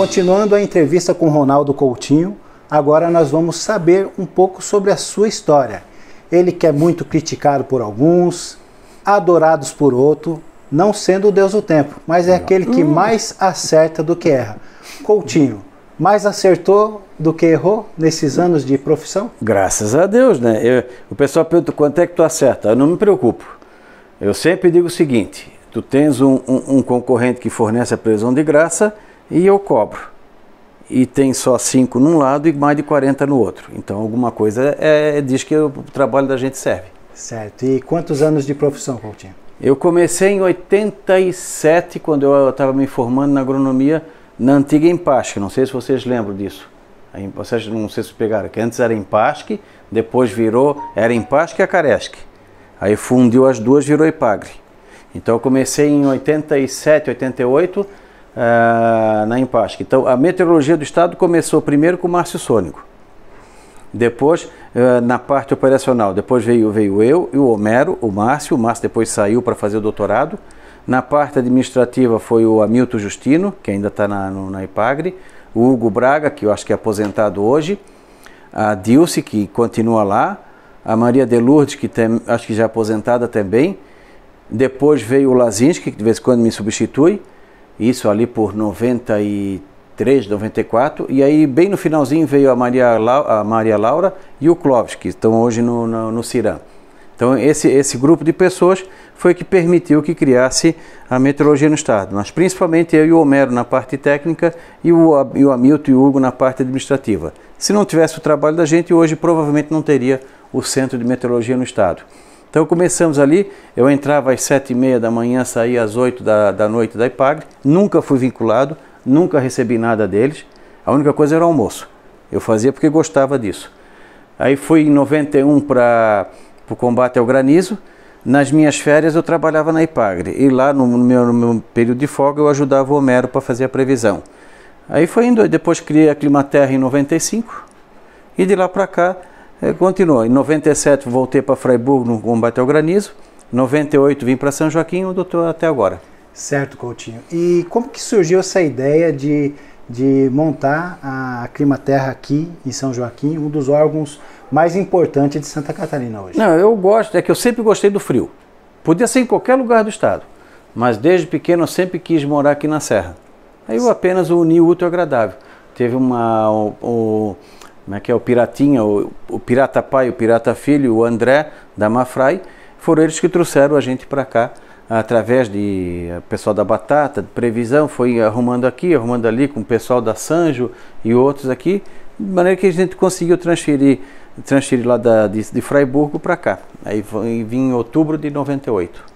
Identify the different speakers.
Speaker 1: Continuando a entrevista com Ronaldo Coutinho, agora nós vamos saber um pouco sobre a sua história. Ele que é muito criticado por alguns, adorados por outro, não sendo o Deus do tempo, mas é aquele que hum. mais acerta do que erra. Coutinho, mais acertou do que errou nesses anos de profissão?
Speaker 2: Graças a Deus, né? Eu, o pessoal pergunta quanto é que tu acerta. Eu não me preocupo. Eu sempre digo o seguinte: tu tens um, um, um concorrente que fornece a prisão de graça e eu cobro. E tem só 5 num lado e mais de 40 no outro. Então alguma coisa é, é, diz que o trabalho da gente serve.
Speaker 1: Certo. E quantos anos de profissão, Coutinho?
Speaker 2: Eu comecei em 87, quando eu estava me formando na agronomia, na antiga Empasque. Não sei se vocês lembram disso. Vocês não sei se pegaram, que antes era Empasque, depois virou, era Empasque e a Aí fundiu as duas, virou Ipagre. Então eu comecei em 87, 88 ah, na Empasque. Então, a meteorologia do Estado começou primeiro com o Márcio Sônico, depois ah, na parte operacional. Depois veio, veio eu e o Homero, o Márcio. O Márcio depois saiu para fazer o doutorado. Na parte administrativa foi o Hamilton Justino, que ainda está na, na IPAGRE, o Hugo Braga, que eu acho que é aposentado hoje, a Dilce, que continua lá, a Maria de Lourdes, que tem, acho que já é aposentada também. Depois veio o Lazinski, que de vez em quando me substitui, isso ali por 93, 94. E aí, bem no finalzinho, veio a Maria, Laura, a Maria Laura e o Clóvis, que estão hoje no, no, no Então, esse, esse grupo de pessoas foi que permitiu que criasse a meteorologia no Estado, mas principalmente eu e o Homero na parte técnica e o, e o Hamilton e o Hugo na parte administrativa. Se não tivesse o trabalho da gente, hoje provavelmente não teria o Centro de Meteorologia no Estado. Então começamos ali, eu entrava às sete e meia da manhã, saía às oito da, da noite da IPAGRE, nunca fui vinculado, nunca recebi nada deles, a única coisa era o almoço. Eu fazia porque gostava disso. Aí fui em 91 para o combate ao granizo, nas minhas férias eu trabalhava na IPAGRE e lá no meu, no meu período de folga eu ajudava o Homero para fazer a previsão. Aí foi indo, depois criei a Climaterra em 95 e de lá para cá eh, Continuou. Em 97 voltei para Freiburgo no combate ao granizo. 98 vim para São Joaquim, onde estou até
Speaker 1: agora. Certo, Coutinho. E como que surgiu essa ideia de, de montar a Climaterra aqui em São Joaquim, um dos órgãos mais importantes de Santa Catarina hoje?
Speaker 2: Não, eu gosto, é que eu sempre gostei do frio. Podia ser em qualquer lugar do estado, mas desde pequeno eu sempre quis morar aqui na Serra. Aí eu apenas uni o útil agradável. Teve uma. o né, que é o Piratinha, o, o Pirata Pai, o Pirata Filho, o André da Mafrai, foram eles que trouxeram a gente para cá através de eh, pessoal da Batata, de Previsão, foi arrumando aqui, arrumando ali com o pessoal da Sanjo e outros aqui, de maneira que a gente conseguiu transferir, transferir lá da, de, de Freiburgo para cá. Aí vim em outubro de 98.